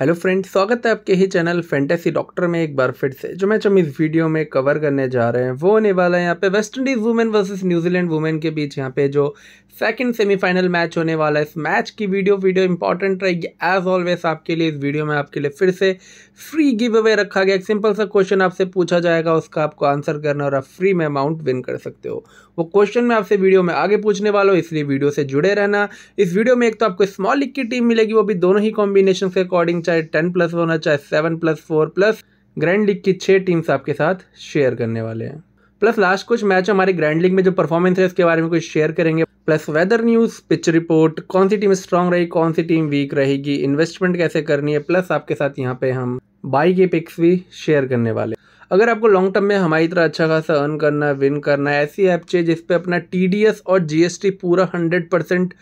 hello friend स्वागत है आपके ही चैनल फैंटेसी डॉक्टर में एक बार फिर से जो मैच हम इस वीडियो में कवर करने जा रहे हैं वो होने वाला है यहाँ पे West Indies women versus New Zealand women के बीच यहाँ पे जो सेकंड सेमीफाइनल मैच होने वाला है इस मैच की वीडियो वीडियो इंपॉर्टेंट रहेगी एज ऑलवेज आपके लिए इस वीडियो में आपके लिए फिर से फ्री गिव अवे रखा गया एक सिंपल सा क्वेश्चन आपसे पूछा जाएगा उसका आपको आंसर करना और आप फ्री में अमाउंट विन कर सकते हो वो क्वेश्चन मैं आपसे वीडियो में आगे पूछने वाला हूँ इसलिए वीडियो से जुड़े रहना इस वीडियो में एक तो आपको स्मॉल लिख की टीम मिलेगी वो भी दोनों ही कॉम्बिनेशन के अकॉर्डिंग चाहे टेन प्लस होना चाहे seven plus four plus grand league की छः टीम्स आपके साथ शेयर करने वाले हैं प्लस लास्ट कुछ मैच हमारे ग्रैंड लीग में जो परफॉर्मेंस है उसके बारे में कुछ शेयर करेंगे plus weather news pitch report कौन सी टीम स्ट्रांग रहेगी कौन सी टीम वीक रहेगी इन्वेस्टमेंट कैसे करनी है प्लस आपके साथ यहाँ पे हम बाई के पिक्स भी शेयर करने वाले अगर आपको लॉन्ग टर्म में हमारी तरह अच्छा खासा अर्न करना है विन करना है ऐसी ऐप चाहिए जिसपे अपना टी और जीएसटी पूरा हंड्रेड परसेंट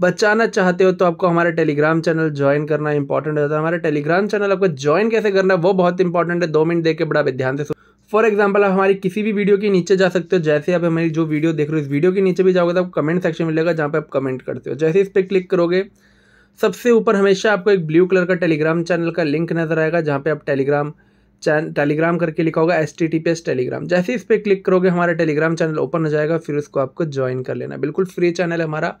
बचाना चाहते हो तो आपको हमारा टेलीग्राम चैनल ज्वाइन करना इंपॉर्टेंट होता है हमारे टेलीग्राम चैनल आपको ज्वाइन कैसे करना है वो बहुत इंपॉर्टेंट है दो मिनट देख के बड़ा ध्यान से सुन फॉर एग्जाम्पल आप हमारी किसी भी वीडियो के नीचे जा सकते हो जैसे आप हमारी जो वीडियो देख रहे हो इस वीडियो के नीचे भी जाओगे तो आपको कमेंट सेक्शन मिलेगा जहाँ पर आप कमेंट करते हो जैसे इस पर क्लिक करोगे सबसे ऊपर हमेशा आपको एक ब्लू कलर का टेलीग्राम चैनल का लिंक नज़र आएगा जहाँ पर आप टेलीग्राम चैन टेलीग्राम करके लिखा होगा S T T P S Telegram जैसे इस पर क्लिक करोगे हमारा टेलीग्राम चैनल ओपन हो जाएगा फिर उसको आपको ज्वाइन कर लेना बिल्कुल फ्री चैनल है हमारा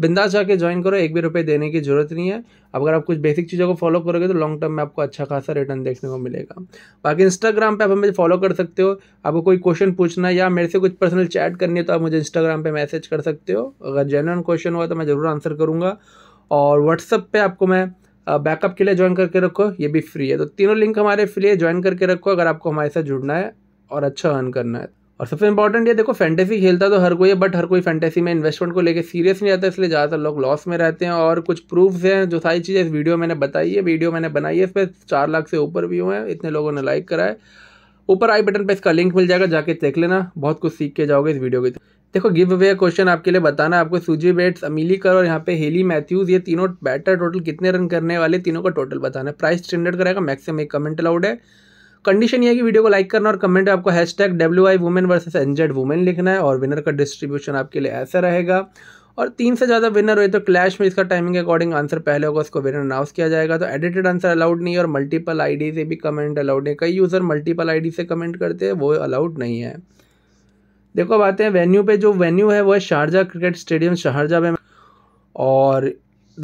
बिंदा जाके ज्वाइन करो एक भी रुपये देने की जरूरत नहीं है अब अगर आप कुछ बेसिक चीज़ों को फॉलो करोगे तो लॉन्ग टर्म में आपको अच्छा खासा रिटर्न देखने को मिलेगा बाकी इंस्टाग्राम पर आप हमें फॉलो कर सकते हो आपको कोई क्वेश्चन पूछना या मेरे से कुछ पर्सनल चैट करनी है तो आप मुझे इंस्टाग्राम पर मैसेज कर सकते हो अगर जेनुअन क्वेश्चन हुआ तो मैं ज़रूर आंसर करूँगा और व्हाट्सअप पर आपको मैं बैकअप के लिए ज्वाइन करके रखो ये भी फ्री है तो तीनों लिंक हमारे फ्री है ज्वाइन करके रखो अगर आपको हमारे साथ जुड़ना है और अच्छा अर्न करना है और सबसे इंपॉर्टेंट ये देखो फैंटेसी खेलता तो हर कोई है बट हर कोई फैंटेसी में इन्वेस्टमेंट को लेकर सीरियस नहीं रहता इसलिए ज़्यादातर लोग लॉस में रहते हैं और कुछ प्रूफ्स हैं जो सारी चीज़ें इस वीडियो मैंने बताई है वीडियो मैंने बनाई है इस पर चार लाख से ऊपर भी हुए हैं इतने लोगों ने लाइक करा है ऊपर आई बटन पर इसका लिंक मिल जाएगा जाके देख लेना बहुत कुछ सीख के जाओगे इस वीडियो के देखो गिव अवे क्वेश्चन आपके लिए बताना आपको सूजी बेट्स अमीली कर और यहाँ पे हेली मैथ्यूज ये तीनों बैटर टोटल कितने रन करने वाले तीनों का टोटल बताना प्राइस स्टैंडर्ड करेगा मैक्सिमम एक कमेंट अलाउड है कंडीशन ये है कि वीडियो को लाइक करना और कमेंट आपको hashtag W I women versus NZ women लिखना है और विनर का डिस्ट्रीब्यूशन आपके लिए ऐसा रहेगा और तीन से ज़्यादा विनर हुए तो क्लैश में इसका टाइमिंग के अकॉर्डिंग आंसर पहले होगा उसको विनर अनाउंस किया जाएगा तो एडिटेड आंसर अलाउड नहीं है और मल्टीपल आईडी से भी कमेंट अलाउड नहीं कई यूज़र मल्टीपल आईडी से कमेंट करते हैं वो अलाउड नहीं है देखो अब आते हैं वेन्यू पे जो वेन्यू है वो है शारजा क्रिकेट स्टेडियम शारजा में और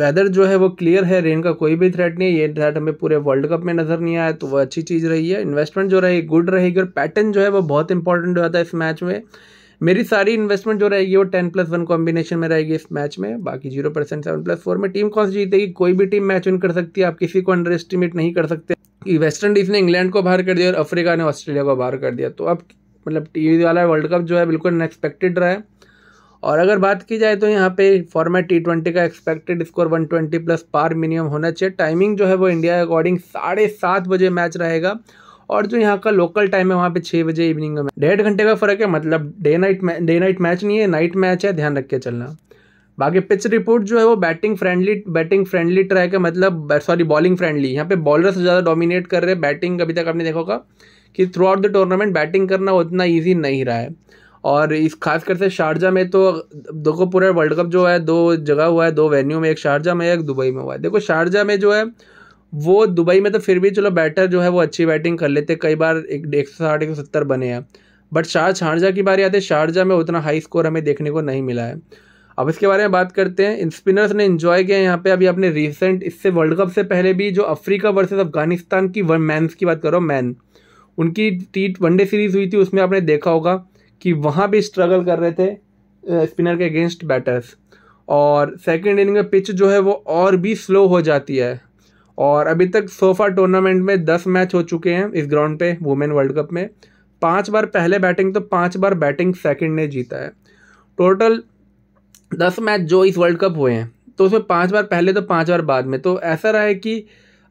वेदर जो है वो क्लियर है रेन का कोई भी थ्रेट नहीं है ये थ्रेट हमें पूरे वर्ल्ड कप में नज़र नहीं आया तो वो अच्छी चीज़ रही है इन्वेस्टमेंट जो रहेगी गुड रहेगी और पैटर्न जो है वो बहुत इंपॉर्टेंट रहता है इस मैच में मेरी सारी इन्वेस्टमेंट जो रहेगी वो टेन प्लस वन कॉम्बिनेशन में रहेगी इस मैच में बाकी zero percent seven plus four में टीम कौन सी जीतेगी कोई भी टीम मैच विन कर सकती है आप किसी को अंडर एस्टिमेट नहीं कर सकते कि वेस्ट इंडीज़ ने इंग्लैंड को बाहर कर दिया और अफ्रीका ने ऑस्ट्रेलिया को बाहर कर दिया तो अब मतलब टी वाला वर्ल्ड कप जो है बिल्कुल अनएक्सपेक्टेड रहा है और अगर बात की जाए तो यहाँ पे फॉर्मेट टी ट्वेंटी का expected score one twenty plus पार मिनिमम होना चाहिए टाइमिंग जो है वो इंडिया के अकॉर्डिंग साढ़े सात बजे मैच रहेगा और जो यहाँ का लोकल टाइम है वहाँ पे छः बजे इवनिंग में डेढ़ घंटे का फ़र्क है मतलब day night day night match नहीं है नाइट मैच है ध्यान रख के चलना बाकी पिच रिपोर्ट जो है वो batting friendly batting friendly track है मतलब सॉरी बॉलिंग फ्रेंडली यहाँ पे बॉलर से ज़्यादा डोमिनेट कर रहे हैं बैटिंग अभी तक आपने देखा होगा कि throughout the tournament batting करना उतना ईजी नहीं रहा है और इस खासकर से शारजा में तो देखो पूरा वर्ल्ड कप जो है दो जगह हुआ है दो वेन्यू में एक शारजा में एक दुबई में हुआ है देखो शारजा में जो है वो दुबई में तो फिर भी चलो बैटर जो है वो अच्छी बैटिंग कर लेते कई बार एक एक सौ साठ एक सौ सत्तर बने हैं बट शार शारजा की बारी आती है शारजा में उतना हाई स्कोर हमें देखने को नहीं मिला है अब इसके बारे में बात करते हैं इन स्पिनर्स ने इन्जॉय किया यहाँ पे अभी अपने रिसेंट इससे वर्ल्ड कप से पहले भी जो अफ्रीका वर्सेज़ अफगानिस्तान की मैंस की बात करो मैन उनकी टी वनडे सीरीज़ हुई थी उसमें आपने देखा होगा कि वहाँ भी स्ट्रगल कर रहे थे स्पिनर के अगेंस्ट बैटर्स और सेकेंड इनिंग में पिच जो है वो और भी स्लो हो जाती है और अभी तक सोफा टूर्नामेंट में दस मैच हो चुके हैं इस ग्राउंड पे वुमेन वर्ल्ड कप में पांच बार पहले बैटिंग तो पांच बार बैटिंग सेकंड ने जीता है टोटल दस मैच जो इस वर्ल्ड कप हुए हैं तो उसमें पांच बार पहले तो पांच बार बाद में तो ऐसा रहा है कि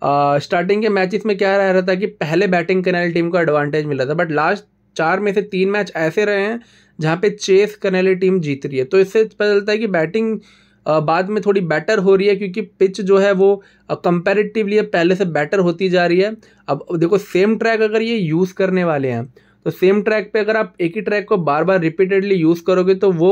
स्टार्टिंग के मैचेस में क्या रह रहा था कि पहले बैटिंग करने वाली टीम को एडवांटेज मिला था बट लास्ट चार में से तीन मैच ऐसे रहे हैं जहाँ पे चेस करने वाली टीम जीत रही है तो इससे पता चलता है कि बैटिंग बाद में थोड़ी बेटर हो रही है क्योंकि पिच जो है वो कंपेरेटिवली पहले से बेटर होती जा रही है अब देखो सेम ट्रैक अगर ये यूज़ करने वाले हैं तो सेम ट्रैक पे अगर आप एक ही ट्रैक को बार बार रिपीटेडली यूज़ करोगे तो वो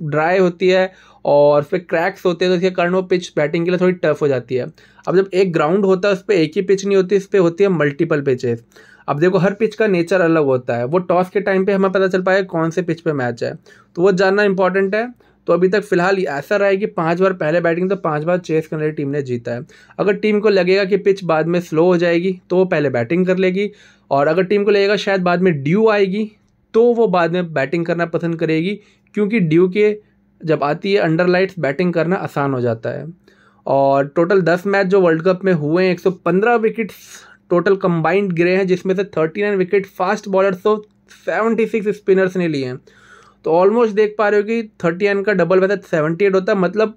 ड्राई होती है और फिर क्रैक्स होते हैं तो इसके कारण वो पिच बैटिंग के लिए थोड़ी टफ हो जाती है अब जब एक ग्राउंड होता है उस पर एक ही पिच नहीं होती इस पर होती है मल्टीपल पिचेस अब देखो हर पिच का नेचर अलग होता है वो टॉस के टाइम पे हमें पता चल पाएगा कौन से पिच पे मैच है तो वो जानना इंपॉर्टेंट है तो अभी तक फिलहाल ऐसा रहा है कि पाँच बार पहले बैटिंग तो पाँच बार चेस करने वाली टीम ने जीता है अगर टीम को लगेगा कि पिच बाद में स्लो हो जाएगी तो वो पहले बैटिंग कर लेगी और अगर टीम को लगेगा शायद बाद में ड्यू आएगी तो वो बाद में बैटिंग करना पसंद करेगी क्योंकि ड्यू के जब आती है अंडर लाइट्स बैटिंग करना आसान हो जाता है और टोटल दस मैच जो वर्ल्ड कप में हुए हैं एक सौ पंद्रह विकेट्स टोटल कंबाइंड गिरे हैं जिसमें से thirty nine wicket fast bowlers seventy six spinners ने लिए हैं तो ऑलमोस्ट देख पा रहे हो कि थर्टी नाइन का डबल वैसे सेवेंटी एट होता है मतलब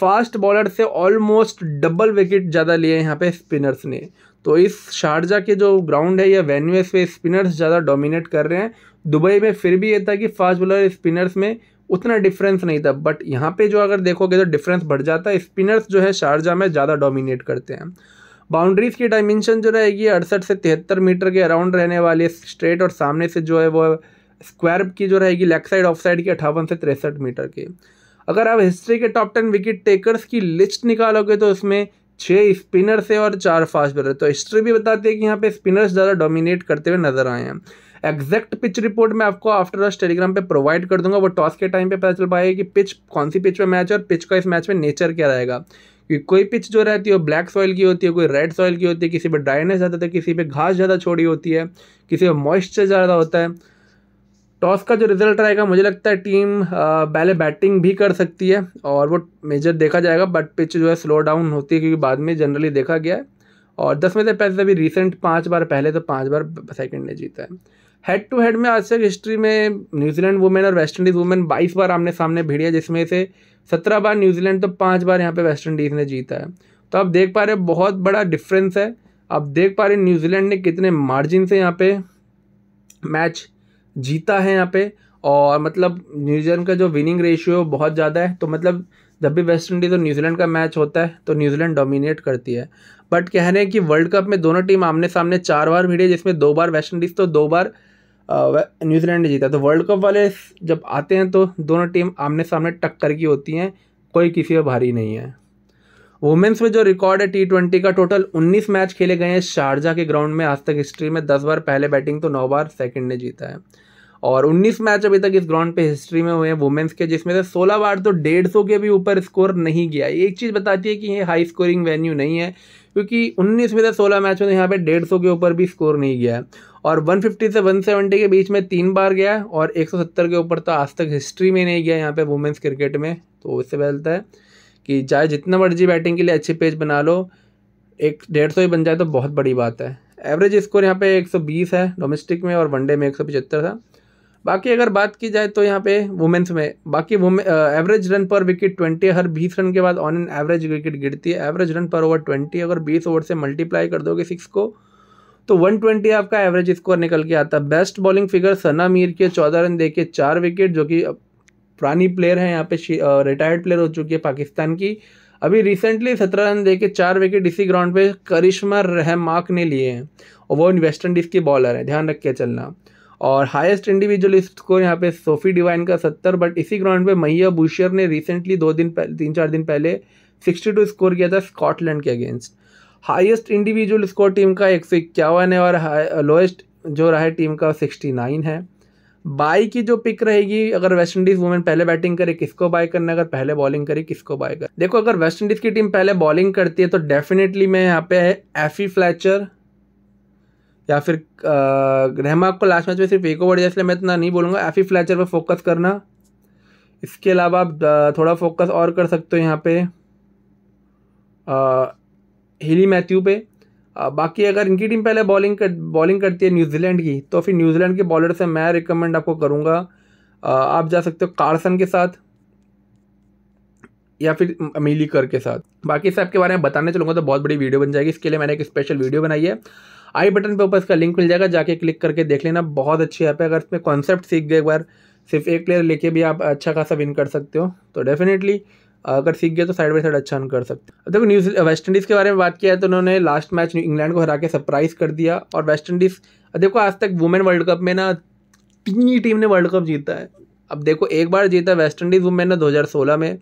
फास्ट बॉलर से ऑलमोस्ट डबल विकेट ज़्यादा लिए हैं यहाँ पे स्पिनर्स ने तो इस शारजा के जो ग्राउंड है या वेन्यूस पे स्पिनर्स ज़्यादा डोमिनेट कर रहे हैं दुबई में फिर भी ये था कि फास्ट बॉलर स्पिनर्स में उतना डिफरेंस नहीं था बट यहाँ पे जो अगर देखोगे तो डिफरेंस बढ़ जाता है स्पिनर्स जो है शारजा में ज़्यादा डोमिनेट करते हैं बाउंड्रीज़ की डायमेंशन जो रहेगी अड़सठ से तिहत्तर मीटर के अराउंड रहने वाली स्ट्रेट और सामने से जो है वो स्क्वायर की जो रहेगी लेग साइड ऑफ साइड की अठावन से तिरसठ मीटर की अगर आप हिस्ट्री के टॉप टेन विकेट टेकर्स की लिस्ट निकालोगे तो उसमें छः स्पिनर्स है और चार फास्ट बॉलर तो हिस्ट्री भी बताती है कि यहाँ पे स्पिनर्स ज़्यादा डोमिनेट करते हुए नजर आए हैं एग्जैक्ट पिच रिपोर्ट मैं आपको आफ्टर दस टेलीग्राम पे प्रोवाइड कर दूंगा वो टॉस के टाइम पे पता चल पाएगा कि पिच कौन सी पिच पे मैच है और पिच का इस मैच में नेचर क्या रहेगा क्योंकि कोई पिच जो रहती है वो ब्लैक सॉइल की होती है कोई रेड सॉइल की होती है किसी पर ड्राइनेस ज़्यादा होता है किसी पर घास ज़्यादा छोड़ी होती है किसी पर मॉइस्चर ज़्यादा होता है टॉस का जो रिजल्ट रहेगा मुझे लगता है टीम पहले बैटिंग भी कर सकती है और वो मेजर देखा जाएगा बट पिच जो है स्लो डाउन होती है क्योंकि बाद में जनरली देखा गया है और दस में से पैसे अभी रिसेंट पाँच बार पहले तो पाँच बार सेकंड ने जीता है हेड टू हेड में आज तक हिस्ट्री में न्यूजीलैंड वुमेन और वेस्ट इंडीज़ वुमेन बाईस बार आमने सामने भिड़ी है जिसमें से सत्रह बार न्यूजीलैंड तो पाँच बार यहाँ पर वेस्ट इंडीज़ ने जीता है तो आप देख पा रहे बहुत बड़ा डिफरेंस है आप देख पा रहे न्यूजीलैंड ने कितने मार्जिन से यहाँ पे मैच जीता है यहाँ पे और मतलब न्यूजीलैंड का जो विनिंग रेशियो बहुत ज़्यादा है तो मतलब जब भी वेस्ट इंडीज़ और न्यूजीलैंड का मैच होता है तो न्यूजीलैंड डोमिनेट करती है बट कह रहे हैं कि वर्ल्ड कप में दोनों टीम आमने सामने चार बार भिड़ी जिसमें दो बार वेस्ट इंडीज़ तो दो बार न्यूजीलैंड ने जीता तो वर्ल्ड कप वाले जब आते हैं तो दोनों टीम आमने सामने टक्कर की होती हैं कोई किसी पर भारी नहीं है वुमेंस में जो रिकॉर्ड है टी ट्वेंटी का टोटल 19 मैच खेले गए हैं शारजा के ग्राउंड में आज तक हिस्ट्री में 10 बार पहले बैटिंग तो 9 बार सेकंड ने जीता है और 19 मैच अभी तक इस ग्राउंड पे हिस्ट्री में हुए हैं वुमेन्स के जिसमें से 16 बार तो डेढ़ सौ के भी ऊपर स्कोर नहीं गया एक चीज़ बताती है कि ये हाई स्कोरिंग वेन्यू नहीं है क्योंकि 19 में से 16 मैचों में तो यहाँ पे डेढ़ सौ के ऊपर भी स्कोर नहीं गया है और 150 से 170 के बीच में तीन बार गया है और 170 के ऊपर तो आज तक हिस्ट्री में नहीं गया यहाँ पे वुमेंस क्रिकेट में तो इससे फैलता है कि चाहे जितना मर्जी बैटिंग के लिए अच्छे पेज बना लो एक डेढ़ सौ ही बन जाए तो बहुत बड़ी बात है एवरेज स्कोर यहाँ पे 120 है डोमेस्टिक में और वनडे में एक था बाकी अगर बात की जाए तो यहाँ पे वुमेंस में बाकी average run per wicket twenty हर बीस रन के बाद ऑन एन एवरेज विकेट गिरती है average run per over twenty अगर बीस ओवर से मल्टीप्लाई कर दोगे सिक्स को तो 120 आपका एवरेज स्कोर निकल के आता best bowling figure Sana Mir के चौदह रन दे के चार विकेट जो कि पुरानी प्लेयर हैं यहाँ पे रिटायर्ड प्लेयर हो चुकी है पाकिस्तान की अभी रिसेंटली सत्रह रन दे के चार विकेट इसी ग्राउंड पे करिश्मा रहमाक ने लिए हैं और वो वेस्ट इंडीज़ के बॉलर हैं ध्यान रख के चलना और हाईएस्ट इंडिविजुअल स्कोर यहाँ पे सोफी डिवाइन का सत्तर बट इसी ग्राउंड पे मैया बुशियर ने रिसेंटली दो दिन तीन चार दिन पहले सिक्सटी टू स्कोर किया था स्कॉटलैंड के against highest individual score team का एक सौ इक्यावन है और लोएस्ट uh, जो रहा है टीम का सिक्सटी नाइन है बाई की जो पिक रहेगी अगर वेस्ट इंडीज वुमेन पहले बैटिंग करे किसको बाय करना अगर पहले बॉलिंग करे किसको बाय कर देखो अगर वेस्ट इंडीज की टीम पहले बॉलिंग करती है तो डेफिनेटली मैं यहाँ पे है एफी फ्लैचर या फिर रहमा uh, को लास्ट मैच में सिर्फ एक ओवर दिया इसलिए मैं इतना नहीं बोलूँगा एफी फ्लैचर पर फोकस करना इसके अलावा आप uh, थोड़ा फोकस और कर सकते हो यहाँ पे हिली मैथ्यू पे बाकी अगर इनकी टीम पहले बॉलिंग कर बॉलिंग करती है न्यूजीलैंड की तो फिर न्यूजीलैंड के बॉलर से मैं रिकमेंड आपको करूँगा आप जा सकते हो कार्सन के साथ या फिर अमीली कर के साथ बाकी से आपके बारे में बताने चलूँगा तो बहुत बड़ी वीडियो बन जाएगी इसके लिए मैंने एक स्पेशल वीडियो बनाई है आई बटन पे ऊपर इसका लिंक मिल जाएगा जाके क्लिक करके देख लेना बहुत अच्छी ऐप है अगर इसमें कॉन्सेप्ट सीख गए एक बार सिर्फ एक प्लेयर लेके भी आप अच्छा खासा विन कर सकते हो तो डेफिनेटली अगर सीख गया तो साइड बाई साइड अच्छा रन कर सकते अब देखो न्यूज वेस्ट इंडीज़ के बारे में बात किया है तो उन्होंने लास्ट मैच इंग्लैंड को हरा के सरप्राइज़ कर दिया और वेस्ट इंडीज़ देखो आज तक वुमेन वर्ल्ड कप में ना तीन ही टीम ने वर्ल्ड कप जीता है अब देखो एक बार जीता वेस्ट इंडीज़ वुमेन ने दो में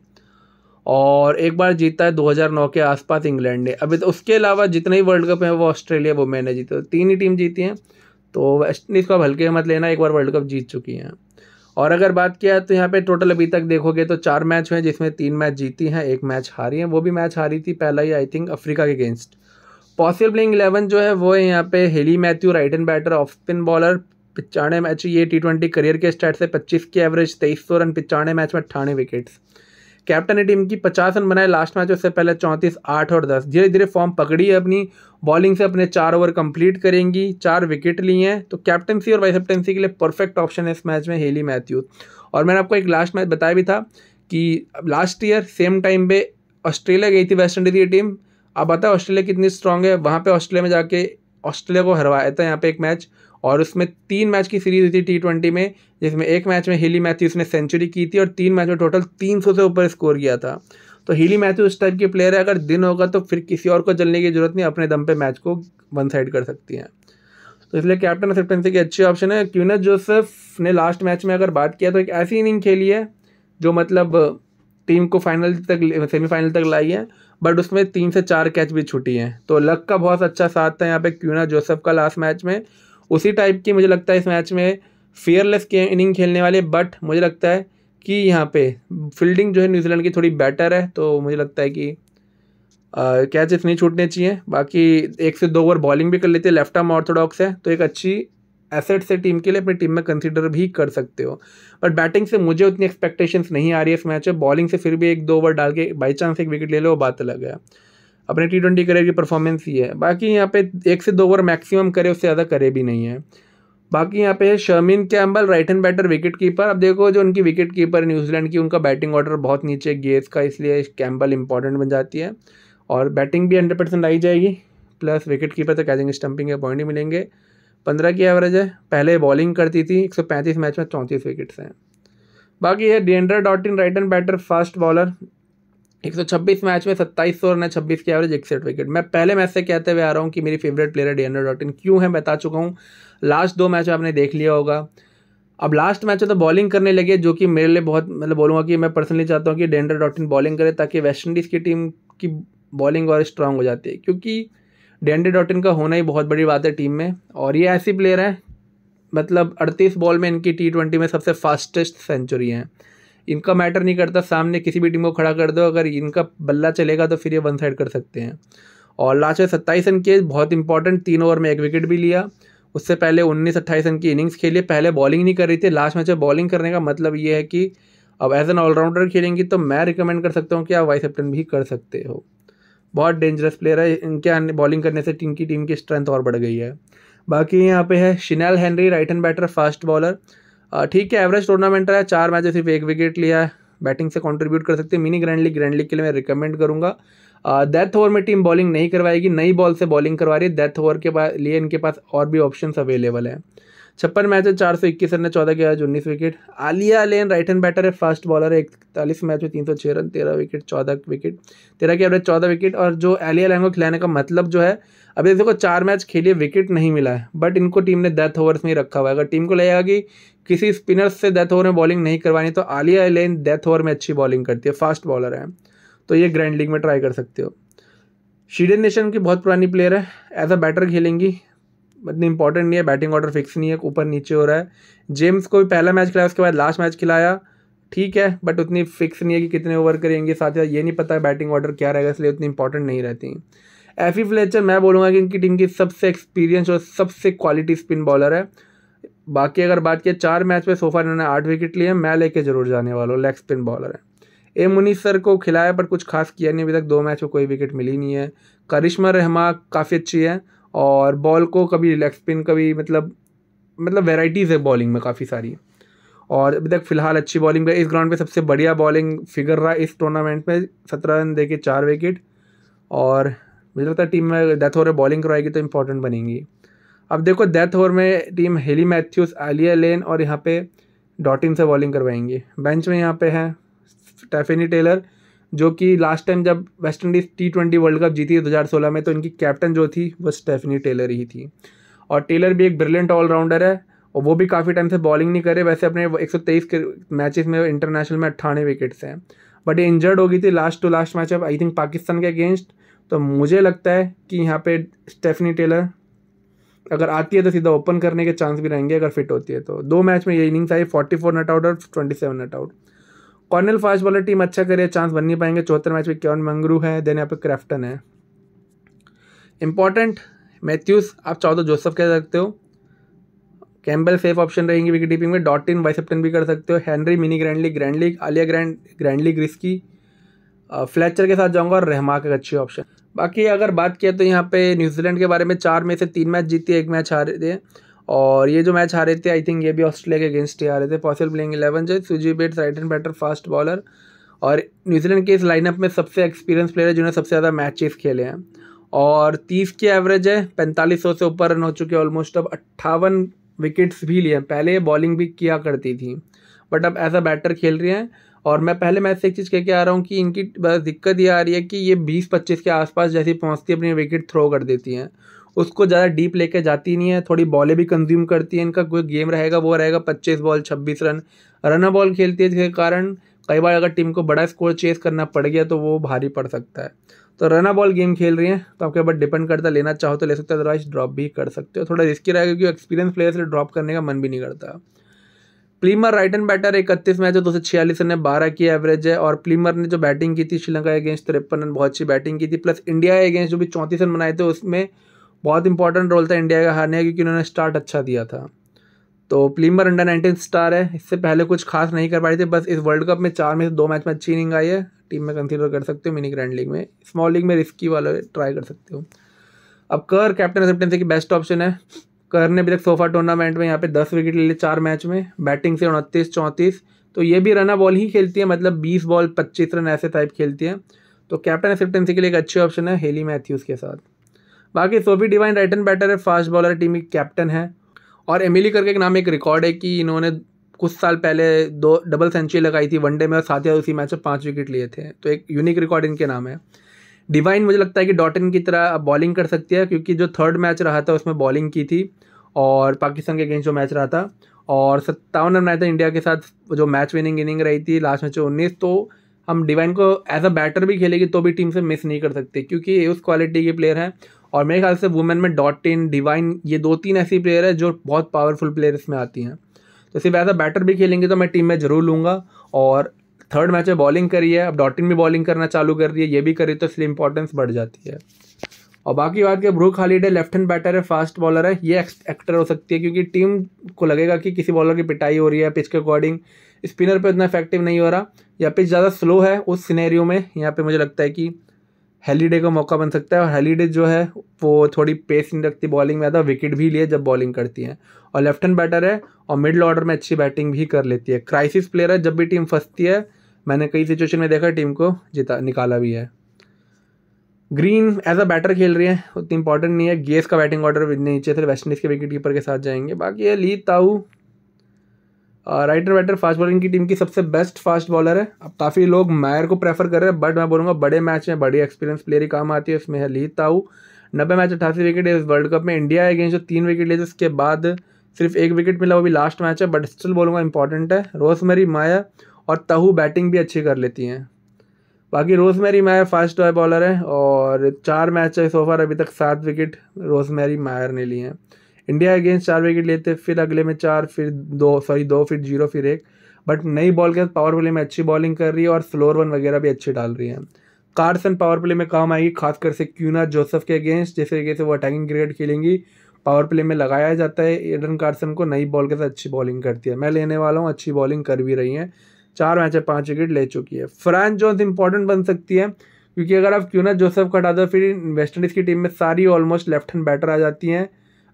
और एक बार जीता है 2009 के आसपास इंग्लैंड ने अभी तो उसके अलावा जितने ही वर्ल्ड कप हैं वो ऑस्ट्रेलिया वुमेन ने जीते तीन ही टीम जीती हैं तो वेस्ट इंडीज़ को अब हल्के मत लेना एक बार वर्ल्ड कप जीत चुकी हैं और अगर बात किया तो यहाँ पे टोटल अभी तक देखोगे तो चार मैच हुए हैं जिसमें तीन मैच जीती हैं एक मैच हारी है वो भी मैच हारी थी पहला ही आई थिंक अफ्रीका के अगेंस्ट पॉसिबल प्लेइंग इलेवन जो है वो है यहाँ पे Hayley Matthews right and batter off spin bowler पिचाणे मैच ये टी ट्वेंटी करियर के स्टार्ट से पच्चीस की एवरेज तेईस सौ रन पिचाने मैच में अट्ठानवे विकेट्स कैप्टन ने टीम की पचास रन बनाए लास्ट मैच उससे पहले चौंतीस आठ और दस धीरे धीरे फॉर्म पकड़ी है अपनी बॉलिंग से अपने चार ओवर कंप्लीट करेंगी चार विकेट लिए हैं तो कैप्टनसी और वाइस कैप्टनसी के लिए परफेक्ट ऑप्शन है इस मैच में हेली मैथ्यूज और मैंने आपको एक लास्ट मैच बताया भी था कि लास्ट ईयर सेम टाइम पे ऑस्ट्रेलिया गई थी वेस्ट इंडीज़ की टीम आप बताओ ऑस्ट्रेलिया कितनी स्ट्रांग है वहाँ पर ऑस्ट्रेलिया में जाके ऑस्ट्रेलिया को हरवाया था यहाँ पे एक मैच और उसमें तीन मैच की सीरीज हुई थी टी ट्वेंटी में जिसमें एक मैच में हिली मैथ्यूज ने सेंचुरी की थी और तीन मैच में टोटल तीन सौ से ऊपर स्कोर किया था तो हिली मैथ्यू उस टाइप की प्लेयर है अगर दिन होगा तो फिर किसी और को जलने की जरूरत नहीं अपने दम पे मैच को वन साइड कर सकती हैं तो इसलिए कैप्टन असिप्टेंसी की अच्छी ऑप्शन है क्यूनत जोसेफ ने लास्ट मैच में अगर बात किया तो एक ऐसी इनिंग खेली है जो मतलब टीम को फाइनल तक सेमीफाइनल तक लाई है बट उसमें तीन से चार कैच भी छुटी हैं तो लक का बहुत अच्छा साथ था यहाँ पे क्यूना जोसेफ का लास्ट मैच में उसी टाइप की मुझे लगता है इस मैच में फेयरलेस के इनिंग खेलने वाले बट मुझे लगता है कि यहाँ पे फील्डिंग जो है न्यूजीलैंड की थोड़ी बेटर है तो मुझे लगता है कि कैचेस नहीं छूटने चाहिए बाकी एक से दो ओवर बॉलिंग भी कर लेते हैं लेफ्ट आर्म ऑर्थोडॉक्स है तो एक अच्छी एसेट से टीम के लिए अपनी टीम में कंसिडर भी कर सकते हो बट बैटिंग से मुझे उतनी एक्सपेक्टेशंस नहीं आ रही है इस मैच में बॉलिंग से फिर भी एक दो ओवर डाल के बाई चांस एक विकेट ले लो वो बात अलग है अपने टी ट्वेंटी करियर की परफॉर्मेंस ही है बाकी यहाँ पे एक से दो ओवर मैक्सिमम करे उससे ज़्यादा करे भी नहीं है बाकी यहाँ पे है Shemaine Campbelle right hand batter wicket keeper अब देखो जो उनकी विकेट कीपर न्यूजीलैंड की उनका बैटिंग ऑर्डर बहुत नीचे गेस का इसलिए कैम्बल इंपॉर्टेंट बन जाती है और बैटिंग भी हंड्रेड परसेंट आई जाएगी प्लस विकेट कीपर तो कैचिंग स्टम्पिंग के पॉइंट ही मिलेंगे पंद्रह की एवरेज है पहले बॉलिंग करती थी एक सौ पैंतीस मैच में चौंतीस विकेट्स हैं बाकी है Deandra Dottin right and batter fast bowler छब्बीस मैच में सत्ताईस सौ रन है छब्बीस की एवरेज इकसठ विकेट मैं पहले मैच से कहते हुए आ रहा हूँ कि मेरी फेवरेट प्लेयर है डियनर डॉटिन क्यों है बता चुका हूँ लास्ट दो मैच आपने देख लिया होगा अब लास्ट मैच में तो बॉलिंग करने लगे जो कि मेरे लिए बहुत मतलब बोलूँगा कि मैं पर्सनली चाहता हूँ कि डेंडर डॉटिन बॉलिंग करे ताकि वेस्ट इंडीज़ की टीम की बॉलिंग और स्ट्रांग हो जाती है क्योंकि डेंडर डॉटिन का होना ही बहुत बड़ी बात है टीम में और ये ऐसी प्लेयर है मतलब अड़तीस बॉल में इनकी टी ट्वेंटी में सबसे फास्टेस्ट सेंचुरी हैं इनका मैटर नहीं करता सामने किसी भी टीम को खड़ा कर दो अगर इनका बल्ला चलेगा तो फिर ये वन साइड कर सकते हैं और लास्ट में सत्ताईस रन किए बहुत इंपॉर्टेंट तीन ओवर में एक विकेट भी लिया उससे पहले उन्नीस अट्ठाईस रन की इनिंग्स खेली पहले बॉलिंग नहीं कर रही थी लास्ट मैच में बॉलिंग करने का मतलब ये है कि अब एज एन ऑलराउंडर खेलेंगी तो मैं रिकमेंड कर सकता हूँ कि आप वाइस कैप्टन भी कर सकते हो बहुत डेंजरस प्लेयर है इनके बॉलिंग करने से टीम की टीम की स्ट्रेंथ और बढ़ गई है बाकी यहाँ पे है Shinelle Henry right hand batter fast bowler ठीक है एवरेज टूर्नामेंट रहा है चार मैच सिर्फ एक विकेट लिया है बैटिंग से कंट्रीब्यूट कर सकते हैं mini grand league grand league के लिए मैं रिकमेंड करूंगा डेथ ओवर में टीम बॉलिंग नहीं करवाएगी नई बॉल से बॉलिंग करवा रही है डेथ ओवर के लिए इनके पास और भी ऑप्शन अवेलेबल हैं छप्पन मैच है चार सौ इक्कीस रन है चौदह के उन्नीस wicket Aaliyah Alleyne right hand batter है फास्ट बॉलर है इकतालीस मैच में तीन सौ छः रन तेरह विकेट चौदह विकेट तेरह के एवरेज चौदह विकेट और जो आलिया लेन को खिलाने का मतलब जो है अभी देखो चार मैच खेलिए विकेट नहीं मिला है बट इनको टीम ने डेथ ओवर्स में ही रखा हुआ है अगर टीम को लगेगा कि किसी स्पिनर से डेथ ओवर में बॉलिंग नहीं करवानी तो आलिया लेन डेथ ओवर में अच्छी बॉलिंग करती है फास्ट बॉलर है तो ये ग्रैंड लीग में ट्राई कर सकते हो शीडन नेशन की बहुत पुरानी प्लेयर है एज अ बैटर खेलेंगी इतनी इंपॉर्टेंट नहीं है बैटिंग ऑर्डर फिक्स नहीं है ऊपर नीचे हो रहा है जेम्स को भी पहला मैच खिलाया उसके बाद लास्ट मैच खिलाया ठीक है बट उतनी फिक्स नहीं है कि कितने ओवर करेंगे साथ ही साथ ये नहीं पता है बैटिंग ऑर्डर क्या रहेगा इसलिए उतनी इंपॉर्टेंट नहीं रहती एफी फ्लेचर मैं बोलूँगा कि इनकी टीम की सबसे एक्सपीरियंस और सबसे क्वालिटी स्पिन बॉलर है बाकी अगर बात की चार मैच में सोफा इन्होंने आठ विकेट लिए मैं लेके जरूर जाने वाला हूँ लेग स्पिन बॉलर है ए मुनीस सर को खिलाया पर कुछ खास किया नहीं अभी तक दो मैच में कोई विकेट मिली नहीं है करिश्मा रहमा काफ़ी अच्छी है और बॉल को कभी रिलैक्स स्पिन कभी मतलब मतलब वेराइटीज़ है बॉलिंग में काफ़ी सारी और अभी तक फिलहाल अच्छी बॉलिंग रही इस ग्राउंड पे सबसे बढ़िया बॉलिंग फिगर रहा इस टूर्नामेंट में सत्रह रन दे के चार विकेट और मुझे लगता है टीम में डेथ ओवर बॉलिंग करवाएगी तो इम्पोर्टेंट बनेंगी अब देखो डेथ ओवर में team Hayley Matthews Aaliyah Alleyne और यहाँ पे डॉटिन से बॉलिंग करवाएंगी बेंच में यहाँ पे हैं स्टेफनी टेलर जो कि लास्ट टाइम जब West Indies T twenty World Cup जीती है सोलह में तो इनकी कैप्टन जो थी वो स्टेफनी टेलर ही थी और टेलर भी एक ब्रिलियंट ऑलराउंडर है और वो भी काफ़ी टाइम से बॉलिंग नहीं करे वैसे अपने तेईस के मैचेस में इंटरनेशनल में अट्ठानवे विकेट्स हैं बट ये इंजर्ड हो गई थी लास्ट टू लास्ट मैच अब आई थिंक पाकिस्तान के अगेंस्ट तो मुझे लगता है कि यहाँ पे स्टेफनी टेलर अगर आती है तो सीधा ओपन करने के चांस भी रहेंगे अगर फिट होती है तो दो मैच में ये इनिंग्स आई फोर्टी फोर नट आउट और twenty seven not out Connell fast bowler team अच्छा करे चांस बन नहीं पाएंगे चौहत्तर मैच में क्यों मंगरू है देन यहाँ पे क्रैफ्टन है इंपॉर्टेंट मैथ्यूज आप चाहो तो जोसफ कह सकते हो कैम्बल सेफ ऑप्शन रहेंगे विकेट कीपिंग में डॉट इन वाइसेप्टन भी कर सकते हो Henry mini grand league grand league Aaliyah grand grand league risky Fletcher के साथ जाऊंगा और रहमा का अच्छी ऑप्शन बाकी अगर बात किया तो यहाँ पे न्यूजीलैंड के बारे में चार में से तीन मैच जीती एक मैच हार थे और ये जो मैच हारे थे आई थिंक ये भी ऑस्ट्रेलिया के अगेंस्ट ही हारे थे पॉसिबल प्लेइंग इलेवन जो Suzie Bates right and batter fast bowler और न्यूजीलैंड के इस लाइनअप में सबसे एक्सपीरियंस प्लेयर है जिन्होंने सबसे ज़्यादा मैचेस खेले हैं और तीस की एवरेज है पैंतालीस सौ से ऊपर रन हो चुके हैं ऑलमोस्ट अब अट्ठावन विकेट्स भी लिए हैं पहले ये बॉलिंग भी किया करती थी बट अब ऐसा बैटर खेल रही हैं और मैं पहले मैच से एक चीज़ कह के आ रहा हूँ कि इनकी बस दिक्कत ये आ रही है कि ये बीस पच्चीस के आसपास जैसे पहुँचती है अपनी विकेट थ्रो कर देती हैं उसको ज़्यादा डीप लेके जाती नहीं है थोड़ी बॉलें भी कंज्यूम करती है इनका कोई गेम रहेगा वो रहेगा पच्चीस बॉल छब्बीस रन रन बॉल खेलती है जिसके कारण कई बार अगर टीम को बड़ा स्कोर चेस करना पड़ गया तो वो भारी पड़ सकता है तो रना बॉल गेम खेल रही हैं तो आपके ऊपर डिपेंड करता है लेना चाहो तो ले सकते हो अदरवाइज ड्रॉप भी कर सकते हो थोड़ा रिस्की रहेगा क्योंकि एक्सपीरियंस प्लेयर से ड्रॉप करने का मन भी नहीं करता प्लीमर राइट एंड बैटर इकतीस मैच है दो सौ छियालीस रन बारह की एवरेज है और प्लीमर ने जो बैटिंग की थी श्रीलंका अगेंस्ट तिरपन रन बहुत अच्छी बैटिंग की थी प्लस इंडिया अगेंस्ट जो भी चौंतीस रन बनाए थे उसमें बहुत इंपॉर्टेंट रोल था इंडिया का हारने का क्योंकि उन्होंने स्टार्ट अच्छा दिया था तो प्लीमर अंडर नाइनटीन स्टार है इससे पहले कुछ खास नहीं कर पा रही थी बस इस वर्ल्ड कप में चार में से दो मैच में अच्छी इनिंग आई है टीम में कंसिडर कर सकते हो मिनी ग्रैंड लीग में स्मॉल लीग में रिस्की वाले ट्राई कर सकते हो अब कर कैप्टन एक्सेप्टेंसी की बेस्ट ऑप्शन है कर ने अभी तक सोफा टूर्नामेंट में यहाँ पे दस विकेट ले लिए चार मैच में बैटिंग से उनतीस चौंतीस तो ये भी रना बॉल ही खेलती है मतलब बीस बॉल पच्चीस रन ऐसे टाइप खेलती है तो कैप्टन एक्सेप्टेंसी के लिए एक अच्छी ऑप्शन है हेली मैथ्यूज़ के साथ बाकी Sophie Devine right and batter है फास्ट बॉलर टीम की कैप्टन है और एमिली करके नाम एक रिकॉर्ड है कि इन्होंने कुछ साल पहले दो डबल सेंचुरी लगाई थी वनडे में और साथ ही उसी मैच में पाँच विकेट लिए थे तो एक यूनिक रिकॉर्ड इनके नाम है डिवाइन मुझे लगता है कि डॉटन की तरह बॉलिंग कर सकती है क्योंकि जो थर्ड मैच रहा था उसमें बॉलिंग की थी और पाकिस्तान के अगेंस्ट जो मैच रहा था और सत्तावन रन आए थे इंडिया के साथ जो मैच विनिंग इनिंग रही थी लास्ट मैच उन्नीस तो हम डिवाइन को एज अ बैटर भी खेलेगी तो भी टीम से मिस नहीं कर सकते क्योंकि ये उस क्वालिटी के प्लेयर हैं और मेरे ख्याल से वुमेन में डॉटिन डिवाइन ये दो तीन ऐसी प्लेयर है जो बहुत पावरफुल प्लेयर इसमें आती हैं तो सिर्फ ऐसा बैटर भी खेलेंगे तो मैं टीम में ज़रूर लूँगा और थर्ड मैच में बॉलिंग करी है अब डॉटिन भी बॉलिंग करना चालू कर रही है ये भी करी तो इसलिए इंपॉर्टेंस बढ़ जाती है और बाकी बात के Brooke Halliday left hand batter है फास्ट बॉलर है ये एक्टर हो सकती है क्योंकि टीम को लगेगा कि किसी बॉलर की पिटाई हो रही है पिच के अकॉर्डिंग स्पिनर पे उतना इफेक्टिव नहीं हो रहा या पिच ज़्यादा स्लो है उस सिनेरियो में यहाँ पे मुझे लगता है कि हेलीडे का मौका बन सकता है और हेलीडे जो है वो थोड़ी पेस नहीं रखती बॉलिंग में आता विकेट भी लिए जब बॉलिंग करती है और लेफ्ट हैंड बैटर है और मिडल ऑर्डर में अच्छी बैटिंग भी कर लेती है क्राइसिस प्लेयर है जब भी टीम फंसती है मैंने कई सिचुएशन में देखा टीम को जिता निकाला भी है ग्रीन एज अ बैटर खेल रही है उतनी इंपॉर्टेंट नहीं है गेस का बैटिंग ऑर्डर नीचे थे वेस्ट इंडीज़ के विकेट कीपर के साथ जाएंगे बाकी है ली ताऊ राइटर वाइटर फास्ट बॉलिंग की टीम की सबसे बेस्ट फास्ट बॉलर है अब काफ़ी लोग मायर को प्रेफर कर रहे हैं बट मैं बोलूँगा बड़े मैच में बड़ी एक्सपीरियंस प्लेयर ही काम आती है उसमें है लीत ताऊ नब्बे मैच अट्ठासी विकेट इस वर्ल्ड कप में इंडिया अगेंस्ट जो तीन विकेट लिए उसके बाद सिर्फ एक विकेट मिला वो भी लास्ट मैच है बट स्टिल बोलूँगा इंपॉर्टेंट है रोजमेरी माया और तहू बैटिंग भी अच्छी कर लेती हैं बाकी रोजमेरी मायर फास्ट बॉलर है और चार मैच है सोफार अभी तक सात विकेट रोजमेरी मायर ने लिए हैं इंडिया अगेंस्ट चार विकेट लेते फिर अगले में चार फिर दो सॉरी दो फिर जीरो फिर एक बट नई बॉल के साथ पावर प्ले में अच्छी बॉलिंग कर रही है और स्लोर वन वगैरह भी अच्छे डाल रही है कार्सन पावर प्ले में काम आएगी खासकर से क्यूना जोसेफ के अगेंस्ट जिस तरीके से वो अटैकिंग क्रिकेट खेलेंगी पावर प्ले में लगाया जाता है एडन कार्सन को नई बॉल के साथ अच्छी बॉलिंग करती है मैं लेने वाला हूँ अच्छी बॉलिंग कर भी रही है चार मैचें पाँच विकेट ले चुकी है फ्रांस जोन्स इंपॉर्टेंट बन सकती है क्योंकि अगर आप क्यूना जोसेफ को हटा दो फिर वेस्ट इंडीज़ की टीम में सारी ऑलमोस्ट लेफ्ट हैंड बैटर आ जाती हैं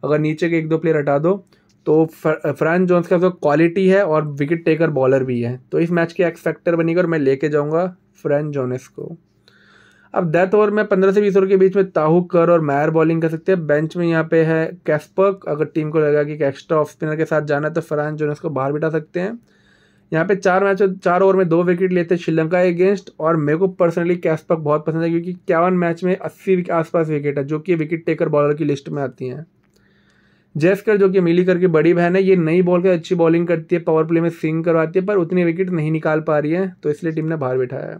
अगर नीचे के एक दो प्लेयर हटा दो तो फ्रांस जोन्स का जो तो क्वालिटी है और विकेट टेकर बॉलर भी है तो इस मैच की एक्सपेक्टर फैक्टर बनेगा और मैं लेके जाऊँगा फ्रांस जोनस को अब डेथ ओवर में पंद्रह से बीस ओवर के बीच में ताहू कर और मायर बॉलिंग कर सकते हैं बेंच में यहाँ पे है कैस्पर्क अगर टीम को लगा कि एक्स्ट्रा ऑफ स्पिनर के साथ जाना है तो फ्रांस जोनस को बाहर बिठा सकते हैं यहाँ पे चार मैच चार ओवर में दो विकेट लेते हैं श्रीलंका अगेंस्ट और मेरे को पर्सनली कैस्पर्क बहुत पसंद है क्योंकि इक्यावन मैच में अस्सी के आसपास विकेट है जो कि विकेट टेकर बॉलर की लिस्ट में आती हैं जेस्कर जो कि मिली करके बड़ी बहन है ये नई बॉल कर अच्छी बॉलिंग करती है पावर प्ले में स्विंग करवाती है पर उतनी विकेट नहीं निकाल पा रही है तो इसलिए टीम ने बाहर बिठाया है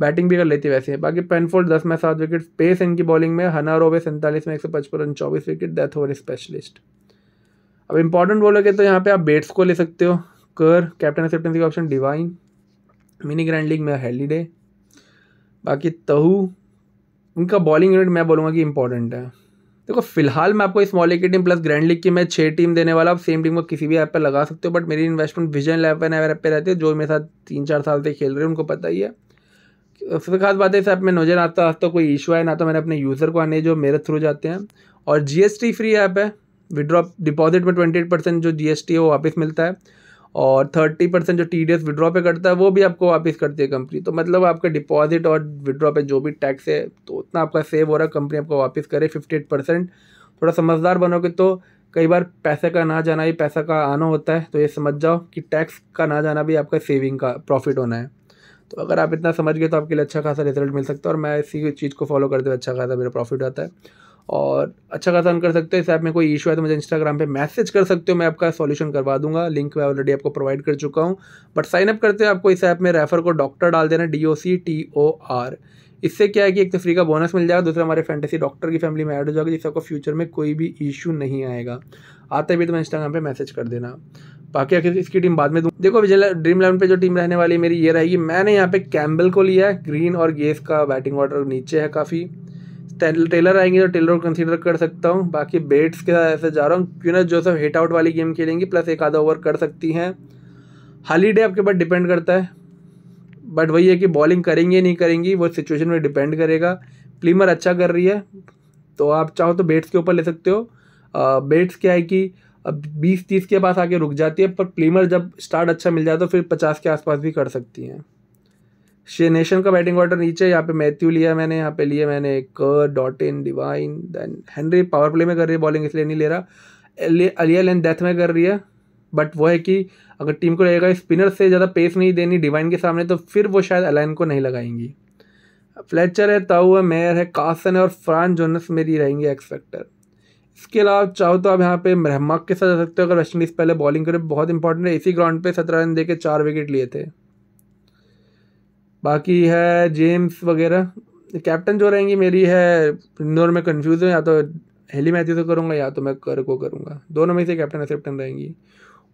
बैटिंग भी कर लेती है वैसे बाकी पेनफोल्ड दस में सात विकेट पेस इनकी बॉलिंग में हना रोवे सैंतालीस में एक सौ पचपन रन चौबीस विकेट डेथ ओवर स्पेशलिस्ट अब इंपॉर्टेंट बोलोगे तो यहाँ पे आप बेट्स को ले सकते हो कर कैप्टन एक्सेप्टेंसी का option Devine mini grand league में हेलीडे बाकी तहू उनका बॉलिंग यूनिट मैं बोलूँगा कि इंपॉर्टेंट है देखो फिलहाल मैं आपको इस मॉली की टीम प्लस ग्रैंड लीग की मैं छह टीम देने वाला आप सेम टीम को किसी भी ऐप पर लगा सकते हो बट मेरी इन्वेस्टमेंट विजन इलेवन ऐप पर रहती है जो मेरे साथ तीन चार साल से खेल रहे हैं उनको पता ही है सबसे खास बात है इस ऐप में नजर आता तो आज कोई इशू है ना तो मैंने अपने यूज़र को आने जो मेरे थ्रू जाते हैं और जी फ्री ऐप है विड्रॉ डिपॉजिट में ट्वेंटी एट परसेंट जो जीएसटी है वो वापस मिलता है और थर्टी परसेंट जो टी डी एस विड्रॉ पे करता है वो भी आपको वापस करती है कंपनी तो मतलब आपका डिपॉजिट और विड्रॉ पे जो भी टैक्स है तो उतना आपका सेव हो रहा है कंपनी आपको वापस करे फिफ्टी एट परसेंट थोड़ा समझदार बनोगे तो कई बार पैसे का ना जाना ही पैसा का आना होता है तो ये समझ जाओ कि टैक्स का ना जाना भी आपका सेविंग का प्रॉफिट होना है तो अगर आप इतना समझ गए तो आपके लिए अच्छा खासा रिजल्ट मिल सकता है और मैं इसी चीज़ को फॉलो करते हुए अच्छा खासा मेरा प्रॉफिट आता है और अच्छा खासा कर सकते हो इस ऐप में कोई इशू है तो मुझे इंस्टाग्राम पे मैसेज कर सकते हो मैं आपका सॉल्यूशन करवा दूंगा लिंक मैं ऑलरेडी आपको प्रोवाइड कर चुका हूँ बट साइन अप करते हो आपको इस ऐप में रेफर को डॉक्टर डाल देना D O C T O R इससे क्या है कि एक तो फ्री का बोनस मिल जाएगा दूसरा हमारे फैंटेसी डॉक्टर की फैमिली में ऐड हो जाएगा जिससे आपको फ्यूचर में कोई भी इशू नहीं आएगा आते भी तो मैं इंस्टाग्राम पे मैसेज कर देना बाकी आखिर इसकी टीम बाद में दूँ देखो विजय ड्रीम इलेवन पे जो टीम रहने वाली मेरी ये रहेगी मैंने यहाँ पे कैम्बल को लिया है ग्रीन और गेस का बैटिंग ऑर्डर नीचे है काफ़ी टेलर आएंगे तो टेलर को कंसीडर कर सकता हूँ बाकी बेट्स के साथ ऐसे जा रहा हूँ क्यों जो जोसफ हिट आउट वाली गेम खेलेंगी प्लस एक आधा ओवर कर सकती हैं हॉलीडे आपके पास डिपेंड करता है बट वही है कि बॉलिंग करेंगे नहीं करेंगी वो सिचुएशन में डिपेंड करेगा प्लीमर अच्छा कर रही है तो आप चाहो तो बेट्स के ऊपर ले सकते हो आ, बेट्स क्या है कि अब बीस तीस के पास आके रुक जाती है पर प्लीमर जब स्टार्ट अच्छा मिल जाए तो फिर पचास के आसपास भी कर सकती हैं शेनेशन का बैटिंग ऑर्डर नीचे यहाँ पे मैथ्यू लिया मैंने यहाँ पे लिया मैंने कर इन Devine then Henry power play में कर रही है बॉलिंग इसलिए नहीं ले रहा अलिया लेन डेथ में कर रही है बट वो है कि अगर टीम को लगेगा स्पिनर से ज़्यादा पेस नहीं देनी डिवाइन के सामने तो फिर वो शायद अलाइन को नहीं लगाएंगी फ्लैचर है ताऊ है मेयर है कासन है और फ्रान जोनस मेरी रहेंगे एक्सपेक्टर इसके अलावा चाहो तो आप यहाँ पे रहमक के साथ जा सकते हो अगर वेस्ट इंडीज़ पहले बॉलिंग करें बहुत इंपॉर्टेंट है इसी ग्राउंड पे सत्रह रन देके चार विकेट लिए थे बाकी है जेम्स वगैरह कैप्टन जो रहेंगी मेरी है इंदौर में कन्फ्यूज़ हूँ या तो हेली मैथ्यू से तो करूँगा या तो मैं कर को करूँगा दोनों में से कैप्टन एक्सेप्टन रहेंगी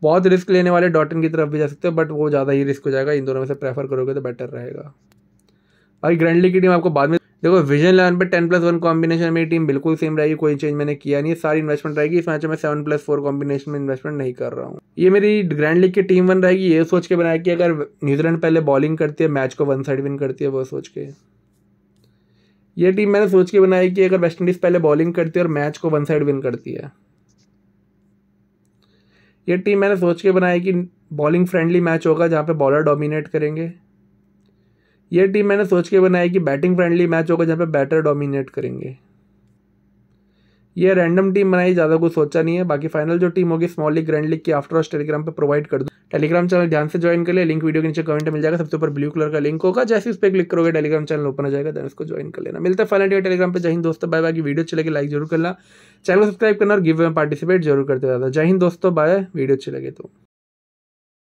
बहुत रिस्क लेने वाले डॉटन की तरफ भी जा सकते हो बट वो ज़्यादा ही रिस्क हो जाएगा इन दोनों में से प्रेफर करोगे तो बेटर रहेगा भाई ग्रैंडली की टीम आपको बाद में देखो विजन इलेवन पर टेन प्लस वन कॉम्बिनेशन मेरी टीम बिल्कुल सेम रहेगी कोई चेंज मैंने किया नहीं सारी इन्वेस्टमेंट रहेगी इस मैच में सेवन प्लस फोर कॉम्बिनेशन में इन्वेस्टमेंट नहीं कर रहा हूँ ये मेरी ग्रैंड लीग की टीम वन रहेगी ये सोच के बनाया कि अगर न्यूजीलैंड पहले बॉलिंग करती है मैच को वन साइड विन करती है वो सोच के ये टीम मैंने सोच के बनाई कि अगर वेस्ट इंडीज़ पहले बॉलिंग करती है और मैच को वन साइड विन करती है ये टीम मैंने सोच के बनाई कि बॉलिंग फ्रेंडली मैच होगा जहाँ पे बॉलर डोमिनेट करेंगे ये टीम मैंने सोच के बनाई कि बैटिंग फ्रेंडली मैच होगा जहाँ पे बैटर डोमिनेट करेंगे ये रैंडम टीम बनाई ज़्यादा कुछ सोचा नहीं है बाकी फाइनल जो टीम होगी स्मॉल लीग ग्रैंड लीग की आफ्टर वॉच टेलीग्राम पर प्रोवाइड कर दूँ टेलीग्राम चैनल ध्यान से ज्वाइन कर ले लिंक वीडियो के नीचे कमेंट मिल जाएगा सबसे ऊपर ब्लू कलर का लिंक होगा जैसे उस पर क्लिक करोगे टेलीग्राम चैनल ओपन हो जाएगा दैन उसको ज्वाइन कर लेना मिलता है फाइनल टेलीग्राम पर जहीन दोस्तों बाय बाय की वीडियो गए लाइक जरूर करना चैनल को सब्सक्राइब करना और गिव में पार्टिसिपेट जरूर करते रहता जहीन दोस्तों बाय वीडियो अच्छी लगे तो